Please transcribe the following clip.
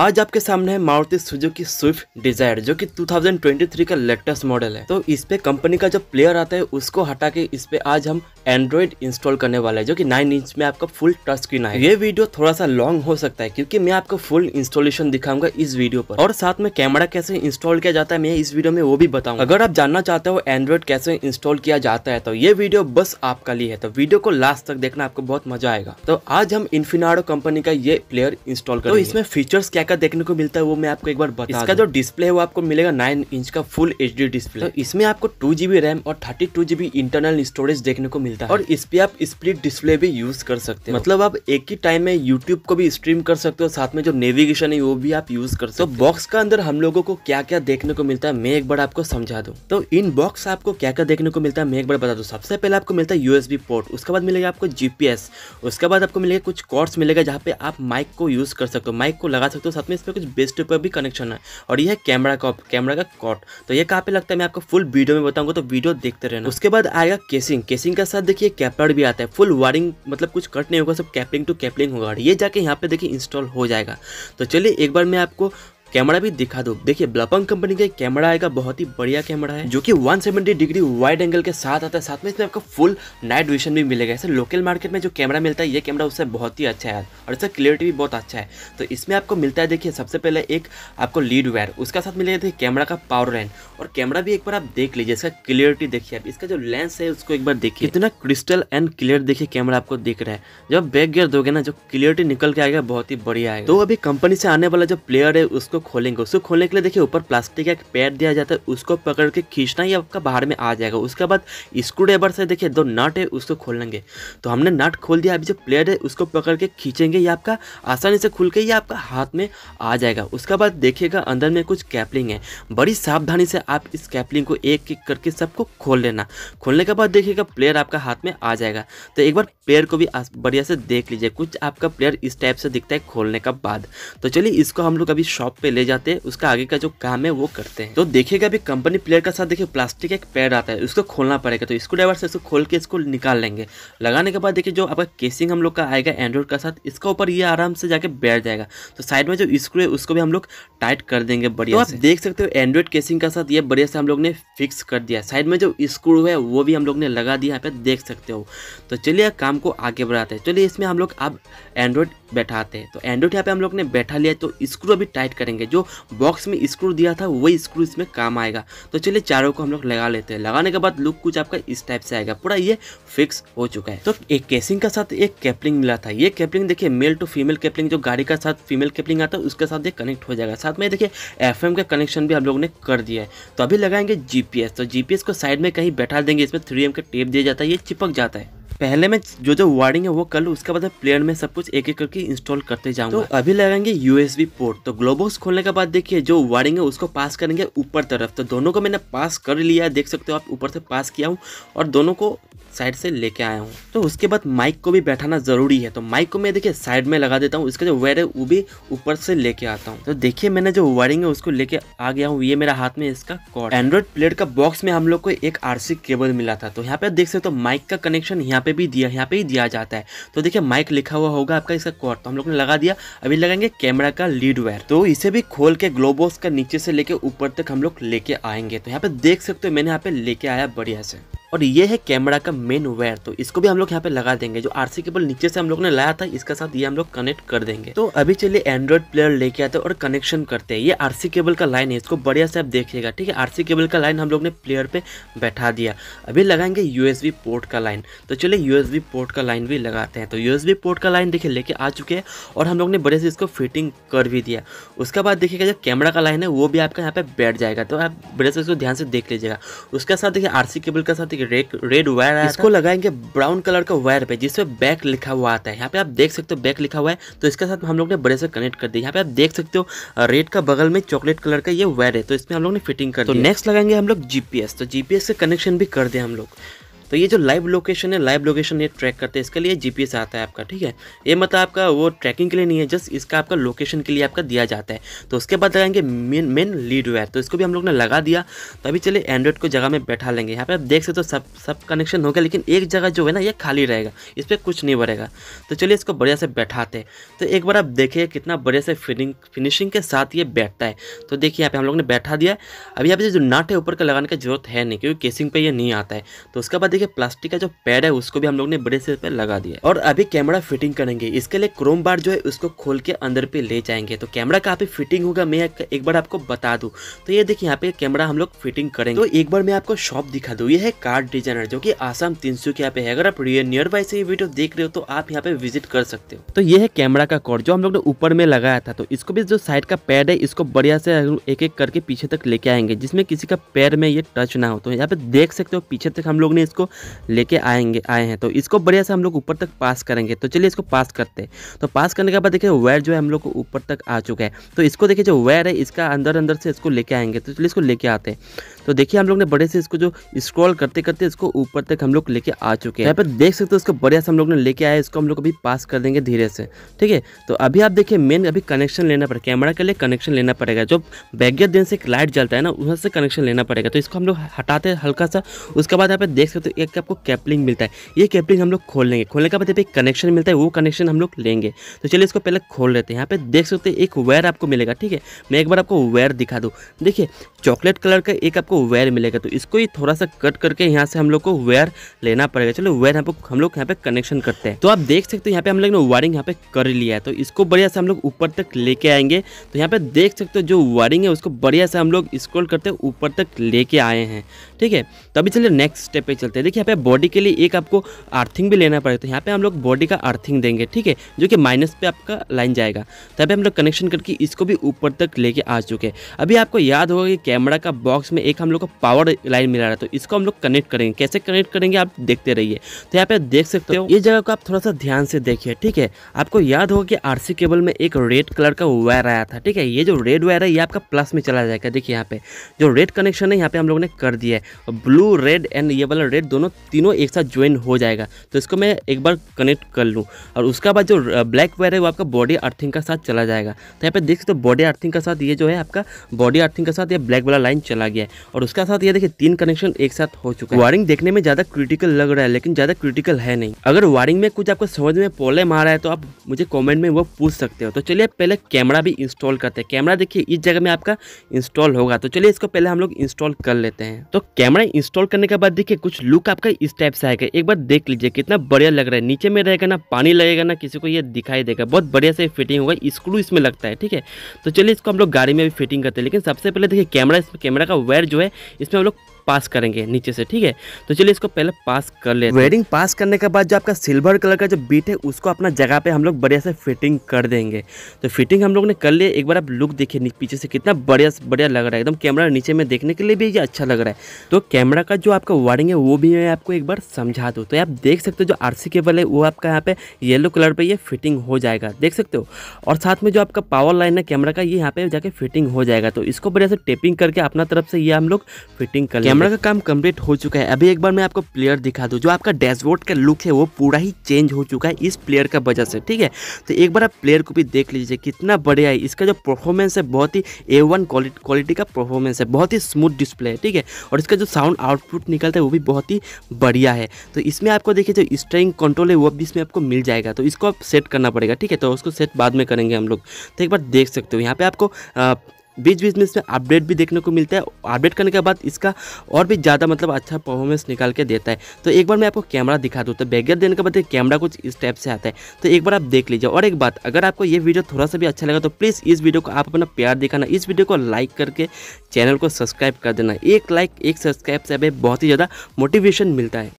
आज आपके सामने है मारुति सुजुकी स्विफ्ट डिजायर जो कि 2023 का लेटेस्ट मॉडल है तो इस पे कंपनी का जो प्लेयर आता है उसको हटा के इस पे आज हम एंड्रॉइड इंस्टॉल करने वाले हैं जो कि 9 इंच में आपका फुल टच स्क्रीन है ये वीडियो थोड़ा सा लॉन्ग हो सकता है क्योंकि मैं आपको फुल इंस्टॉलेशन दिखाऊंगा इस वीडियो पर और साथ में कैमरा कैसे इंस्टॉल किया जाता है मैं इस वीडियो में वो भी बताऊंगा अगर आप जानना चाहते हो एंड्रॉइड कैसे इंस्टॉल किया जाता है तो ये वीडियो बस आपका लिए है तो वीडियो को लास्ट तक देखना आपको बहुत मजा आएगा तो आज हम इन्फिनाडो कंपनी का ये प्लेयर इंस्टॉल करेंगे तो इसमें फीचर्स क्या का देखने को मिलता है वो मैं आपको एक बार बता इसका जो डिस्प्ले है वो आपको मिलेगा नाइन इंच का फुल एच डिस्प्ले तो इसमें आपको टू जीबी रैम और thirty two GB internal storage देखने को मिलता है और इस पे आप स्प्लिट डिस्प्ले भी यूज कर सकते हैं मतलब आप एक ही टाइम में यूट्यूब को भी स्ट्रीम कर सकते हो साथ में जो नेविगेशन है वो भी आप यूज कर सकते हो बॉक्स तो का अंदर हम लोगों को क्या क्या देखने को मिलता है मैं एक बार आपको समझा दू तो इन बॉक्स आपको क्या क्या देखने को मिलता है मैं एक बार बता दू सबसे पहले आपको मिलता है यूएसबी पोर्ट उसके बाद मिलेगा आपको जीपीएस उसके बाद आपको मिलेगा कुछ कॉर्ड्स मिलेगा जहाँ पे आप माइक को यूज कर सकते हो माइक को लगा सकते हो साथ में इस पर कुछ बेस्ट पर भी कनेक्शन है और यह कैमरा का कैमरा का कॉट तो यह कहाँ पे लगता है मैं आपको फुल वीडियो में बताऊंगा तो वीडियो देखते रहना उसके बाद आएगा केसिंग केसिंग का साथ देखिए कैपलर भी आता है फुल वायरिंग मतलब कुछ कट नहीं होगा सब कैपलिंग टू कैपलिंग होगा और ये जाके यहाँ पे देखिए इंस्टॉल हो जाएगा तो चलिए एक बार मैं आपको कैमरा भी दिखा दो देखिए ब्लपंग कंपनी का कैमरा आएगा बहुत ही बढ़िया कैमरा है जो कि 170 डिग्री वाइड एंगल के साथ आता है साथ में इसमें आपको फुल नाइट विजन भी मिलेगा ऐसे लोकल मार्केट में जो कैमरा मिलता है ये कैमरा उससे बहुत ही अच्छा है और इसका क्लियरिटी भी बहुत अच्छा है तो इसमें आपको मिलता है देखिए सबसे पहले एक आपको लीड वायर उसका साथ मिलेगा देखिए कैमरा का पावर लाइन और कैमरा भी एक बार आप देख लीजिए इसका क्लियरिटी देखिए आप इसका जो लेंस है उसको एक बार देखिए इतना क्रिस्टल एंड क्लियर देखिए कैमरा आपको दिख रहा है जब बैक गियर दोगे ना जो क्लियरिटी निकल के आएगा बहुत ही बढ़िया है तो अभी कंपनी से आने वाला जो प्लेयर है उसको खोलेंगे उसको खोलने के लिए देखिए ऊपर प्लास्टिक का एक पैड दिया जाता है उसको पकड़ के खींचना ही आपका बाहर में आ जाएगा उसके बाद स्क्रू ड्राइवर से देखिए दो नट है उसको खोल लेंगे तो हमने नट खोल दिया अभी जो प्लेट है उसको पकड़ के खींचेंगे ये आपका आसानी से खुल के ये आपका हाथ में आ जाएगा उसके बाद देखिएगा अंदर में कुछ कैपलिंग है बड़ी सावधानी से आप इस कैपलिंग को एक एक करके सबको खोल लेना खोलने के बाद देखिएगा प्लेयर आपका हाथ में आ जाएगा तो एक बार प्लेयर को भी बढ़िया से देख लीजिए कुछ आपका प्लेयर इस टाइप से दिखता है खोलने के बाद तो चलिए इसको हम लोग अभी शॉप पे पे ले जाते हैं उसका आगे का जो काम है वो करते हैं तो देखिएगा अभी कंपनी प्लेयर का साथ देखिए प्लास्टिक एक पैड आता है उसको खोलना पड़ेगा तो इसको ड्राइवर से इसको खोल के इसको निकाल लेंगे लगाने के बाद देखिए जो आपका केसिंग हम लोग का आएगा एंड्रॉइड का साथ इसका ऊपर ये आराम से जाके बैठ जाएगा तो साइड में जो स्क्रू है उसको भी हम लोग टाइट कर देंगे बढ़िया तो देख सकते हो एंड्रॉइड केसिंग का साथ ये बढ़िया से हम लोग ने फिक्स कर दिया साइड में जो स्क्रू है वो भी हम लोग ने लगा दिया यहाँ पे देख सकते हो तो चलिए काम को आगे बढ़ाते हैं चलिए इसमें हम लोग अब एंड्रॉइड बैठाते हैं तो एंड्रॉइड यहाँ पे हम लोग ने बैठा लिया तो स्क्रू अभी टाइट करेंगे करेंगे जो बॉक्स में स्क्रू दिया था वही स्क्रू इसमें काम आएगा तो चलिए चारों को हम लोग लगा लेते हैं लगाने के बाद लुक कुछ आपका इस टाइप से आएगा पूरा ये फिक्स हो चुका है तो एक केसिंग के साथ एक कैपलिंग मिला था ये कैपलिंग देखिए मेल टू फीमेल कैपलिंग जो गाड़ी का साथ फीमेल कैपलिंग आता है उसके साथ ये कनेक्ट हो जाएगा साथ में देखिए एफ का कनेक्शन भी हम लोग ने कर दिया है तो अभी लगाएंगे जीपीएस तो जीपीएस को साइड में कहीं बैठा देंगे इसमें थ्री के टेप दिया जाता है ये चिपक जाता है पहले मैं जो जो वायरिंग है वो कर लू उसके बाद प्लेयर में सब कुछ एक एक करके इंस्टॉल करते जाऊँगा तो अभी लगाएंगे यूएसबी पोर्ट तो ग्लोबॉक्स खोलने के बाद देखिए जो वायरिंग है उसको पास करेंगे ऊपर तरफ तो दोनों को मैंने पास कर लिया देख सकते हो आप ऊपर से पास किया हूँ और दोनों को साइड से लेके आया हूँ तो उसके बाद माइक को भी बैठाना जरूरी है तो माइक को मैं देखिए साइड में लगा देता हूँ इसका जो वायर है वो भी ऊपर से लेके आता हूँ तो देखिए मैंने जो वायरिंग है उसको लेके आ गया हूँ ये मेरा हाथ में इसका कॉर्ड एंड्रॉइड प्लेट का बॉक्स में हम लोग को एक आर केबल मिला था तो यहाँ पे देख सकते हो तो माइक का कनेक्शन यहाँ पे भी दिया यहाँ पे ही दिया जाता है तो देखिये माइक लिखा हुआ होगा आपका इसका कॉर्ड तो हम लोग ने लगा दिया अभी लगाएंगे कैमरा का लीड वायर तो इसे भी खोल के ग्लोबोस का नीचे से लेके ऊपर तक हम लोग लेके आएंगे तो यहाँ पे देख सकते हो मैंने यहाँ पे लेके आया बढ़िया से और ये है कैमरा का मेन वेयर तो इसको भी हम लोग यहाँ पे लगा देंगे जो आरसी केबल नीचे से हम लोग ने लाया था इसका साथ ये हम लोग कनेक्ट कर देंगे तो अभी चलिए एंड्रॉइड प्लेयर लेके आते हैं और कनेक्शन करते हैं ये आरसी केबल का लाइन है इसको बढ़िया से आप देखिएगा ठीक है आरसी केबल का लाइन हम लोग ने प्लेयर पे बैठा दिया अभी लगाएंगे यूएसबी पोर्ट का लाइन तो चलिए यूएसबी पोर्ट का लाइन भी लगाते हैं तो यूएसबी पोर्ट का लाइन देखिए लेके आ चुके हैं और हम लोग ने बढ़िया से इसको फिटिंग कर भी दिया उसके बाद देखिएगा जो कैमरा का लाइन है वो भी आपका यहाँ पे बैठ जाएगा तो आप बढ़िया से इसको ध्यान से देख लीजिएगा उसके साथ देखिए आरसी केबल का साथ एक रेड वायर है इसको लगाएंगे ब्राउन कलर का वायर पे जिसपे बैक लिखा हुआ आता है यहाँ पे आप देख सकते हो बैक लिखा हुआ है तो इसके साथ हम लोग ने बड़े से कनेक्ट कर दिया यहाँ पे आप देख सकते हो रेड का बगल में चॉकलेट कलर का ये वायर है तो इसमें हम लोग ने फिटिंग कर तो नेक्स्ट लगाएंगे हम लोग जीपीएस तो जीपीएस का कनेक्शन भी कर दे हम लोग तो ये जो लाइव लोकेशन है लाइव लोकेशन ये ट्रैक करते हैं इसके लिए जीपीएस आता है आपका ठीक है ये मतलब आपका वो ट्रैकिंग के लिए नहीं है जस्ट इसका आपका लोकेशन के लिए आपका दिया जाता है तो उसके बाद लगाएंगे मेन मेन लीड वेयर तो इसको भी हम लोग ने लगा दिया तो अभी चलिए एंड्रॉइड को जगह में बैठा लेंगे यहाँ पर आप देख सकते हो सब सब कनेक्शन हो गया लेकिन एक जगह जो है ना ये खाली रहेगा इस पर कुछ नहीं बढ़ेगा तो चलिए इसको बढ़िया से बैठाते तो एक बार आप देखिए कितना बढ़िया से फिनिशिंग के साथ ये बैठता है तो देखिए यहाँ पे हम लोग ने बैठा दिया अभी यहाँ पे जो नाट है ऊपर का लगाने की जरूरत है नहीं क्योंकि केसिंग पे ये नहीं आता है तो उसके बाद देखिए प्लास्टिक का जो पैड है उसको भी हम लोग ने ब्रेस पे लगा दिया और अभी कैमरा फिटिंग करेंगे इसके लिए क्रोम बार जो है उसको खोल के अंदर पे ले जाएंगे तो कैमरा काफी फिटिंग होगा मैं एक बार आपको बता दू तो ये देखिए यहाँ पे कैमरा हम लोग फिटिंग करेंगे तो एक बार मैं आपको शॉप दिखा दू ये है कार्ड डिजाइनर जो की आसाम तिनसुकिया पे है अगर आप रियर नियर बाई से ये वीडियो देख रहे हो तो आप यहाँ पे विजिट कर सकते हो तो ये है कैमरा का कॉर्ड जो हम लोग ने ऊपर में लगाया था तो इसको भी जो साइड का पैड है इसको बढ़िया से एक एक करके पीछे तक लेके आएंगे जिसमें किसी का पैर में ये टच ना हो तो यहाँ पे देख सकते हो पीछे तक हम लोग ने इसको लेके आएंगे आए हैं तो इसको बढ़िया से हम लोग ऊपर तक पास करेंगे तो चलिए इसको पास करते हैं तो पास करने के बाद देखिए वायर जो है हम लोग को ऊपर तक आ चुका है तो इसको देखिए जो वायर है इसका अंदर अंदर से इसको लेके आएंगे तो चलिए इसको लेके आते हैं तो देखिए हम लोग ने बड़े से इसको जो स्क्रॉल करते करते इसको ऊपर तक हम लोग लेके आ चुके हैं यहाँ पर देख सकते हो इसको बढ़िया से हम लोग ने लेके आया इसको हम लोग अभी पास कर देंगे धीरे से ठीक है तो अभी आप देखिए मेन अभी कनेक्शन लेना पड़ेगा कैमरा के लिए कनेक्शन लेना पड़ेगा जो बैगियत दिन से एक लाइट जलता है ना उधर से कनेक्शन लेना पड़ेगा तो इसको हम लोग हटाते हैं हल्का सा उसके बाद यहाँ पे देख सकते हो एक आपको कैपलिंग मिलता है ये कैपलिंग हम लोग खोल लेंगे खोलने के बाद यहाँ एक कनेक्शन मिलता है वो कनेक्शन हम लोग लेंगे तो चलिए इसको पहले खोल लेते हैं यहाँ पे देख सकते हो एक वायर आपको मिलेगा ठीक है मैं एक बार आपको वायर दिखा दूँ देखिए चॉकलेट कलर का एक आपको वेयर मिलेगा तो इसको ही थोड़ा सा कट करके यहाँ से हम लोग को वेयर लेना पड़ेगा चलो वेयर यहाँ पे हम लोग यहाँ पे कनेक्शन करते हैं तो आप देख सकते हो यहाँ पे हम लोग ने वायरिंग यहाँ पे कर लिया है तो इसको बढ़िया से हम लोग ऊपर तक लेके आएंगे तो यहाँ पे देख सकते हो जो वायरिंग है उसको बढ़िया से हम लोग स्क्रोल करते ऊपर तक लेके आए हैं ठीक है तो अभी चलिए नेक्स्ट स्टेप पे चलते हैं देखिए यहाँ पे बॉडी के लिए एक आपको अर्थिंग भी लेना पड़ेगा तो यहाँ पे हम लोग बॉडी का अर्थिंग देंगे ठीक है जो कि माइनस पे आपका लाइन जाएगा तो अभी हम लोग कनेक्शन करके इसको भी ऊपर तक लेके आ चुके हैं अभी आपको याद होगा कि कैमरा का बॉक्स में एक हम लोग को पावर लाइन मिला रहा है तो इसको हम लोग कनेक्ट करेंगे कैसे कनेक्ट करेंगे आप देखते रहिए तो यहाँ पे देख सकते हो ये जगह को आप थोड़ा सा ध्यान से देखिए ठीक है आपको याद होगा कि आर केबल में एक रेड कलर का वायर आया था ठीक है ये जो रेड वायर है ये आपका प्लस में चला जाएगा देखिए यहाँ पे जो रेड कनेक्शन है यहाँ पे हम लोग ने कर दिया है ब्लू रेड एंड ये वाला रेड दोनों तीनों एक साथ ज्वाइन हो जाएगा तो इसको मैं एक बार कनेक्ट कर लूँ और उसका बाद जो ब्लैक वायर है वो आपका बॉडी अर्थिंग का साथ चला जाएगा तो यहाँ पे देख सकते हो बॉडी अर्थिंग का साथ ये जो है आपका बॉडी अर्थिंग का साथ ये ब्लैक वाला लाइन चला गया है और उसका साथ ये देखिए तीन कनेक्शन एक साथ हो चुका है वायरिंग देखने में ज़्यादा क्रिटिकल लग रहा है लेकिन ज़्यादा क्रिटिकल है नहीं अगर वायरिंग में कुछ आपको समझ में प्रॉब्लम आ रहा है तो आप मुझे कॉमेंट में वो पूछ सकते हो तो चलिए पहले कैमरा भी इंस्टॉल करते हैं कैमरा देखिए इस जगह में आपका इंस्टॉल होगा तो चलिए इसको पहले हम लोग इंस्टॉल कर लेते हैं तो कैमरा इंस्टॉल करने के बाद देखिए कुछ लुक आपका इस टाइप से आएगा एक बार देख लीजिए कितना बढ़िया लग रहा है नीचे में रहेगा ना पानी लगेगा ना किसी को ये दिखाई देगा बहुत बढ़िया से फिटिंग होगा स्क्रू इसमें लगता है ठीक है तो चलिए इसको हम लोग गाड़ी में भी फिटिंग करते हैं लेकिन सबसे पहले देखिए कैमरा इसमें कैमरा का वायर जो है इसमें हम लोग पास करेंगे नीचे से ठीक है तो चलिए इसको पहले पास कर ले वेडिंग पास करने के बाद जो आपका सिल्वर कलर का जो बीट है उसको अपना जगह पे हम लोग बढ़िया से फिटिंग कर देंगे तो फिटिंग हम लोग ने कर लिया एक बार आप लुक देखिए पीछे से कितना बढ़िया बढ़िया लग रहा है एकदम कैमरा नीचे में देखने के लिए भी ये अच्छा लग रहा है तो कैमरा का जो आपका वायरिंग है वो भी मैं आपको एक बार समझा दूँ तो आप देख सकते हो जो आर केबल है वो आपका यहाँ पे येलो कलर पर यह फिटिंग हो जाएगा देख सकते हो और साथ में जो आपका पावर लाइन है कैमरा का ये यहाँ पे जाके फिटिंग हो जाएगा तो इसको बढ़िया से टेपिंग करके अपना तरफ से ये हम लोग फिटिंग कर कैमरा का काम कंप्लीट हो चुका है अभी एक बार मैं आपको प्लेयर दिखा दूँ जो आपका डैशबोर्ड का लुक है वो पूरा ही चेंज हो चुका है इस प्लेयर का वजह से ठीक है तो एक बार आप प्लेयर को भी देख लीजिए कितना बढ़िया है इसका जो परफॉर्मेंस है बहुत ही ए वन क्वालिटी का परफॉर्मेंस है बहुत ही स्मूथ डिस्प्ले है ठीक है और इसका जो साउंड आउटपुट निकलता है वो भी बहुत ही बढ़िया है तो इसमें आपको देखिए जो स्ट्रिंग कंट्रोल है वो भी इसमें आपको मिल जाएगा तो इसको आप सेट करना पड़ेगा ठीक है तो उसको सेट बाद में करेंगे हम लोग तो एक बार देख सकते हो यहाँ पर आपको बीच बीच में इसमें अपडेट भी देखने को मिलता है अपडेट करने के बाद इसका और भी ज़्यादा मतलब अच्छा परफॉर्मेंस निकाल के देता है तो एक बार मैं आपको कैमरा दिखा दूँ तो बैगर देने के बाद कैमरा कुछ इस टाइप से आता है तो एक बार आप देख लीजिए और एक बात अगर आपको ये वीडियो थोड़ा सा भी अच्छा लगा तो प्लीज़ इस वीडियो को आप अपना प्यार दिखाना इस वीडियो को लाइक करके चैनल को सब्सक्राइब कर देना एक लाइक एक सब्सक्राइब से हमें बहुत ही ज़्यादा मोटिवेशन मिलता है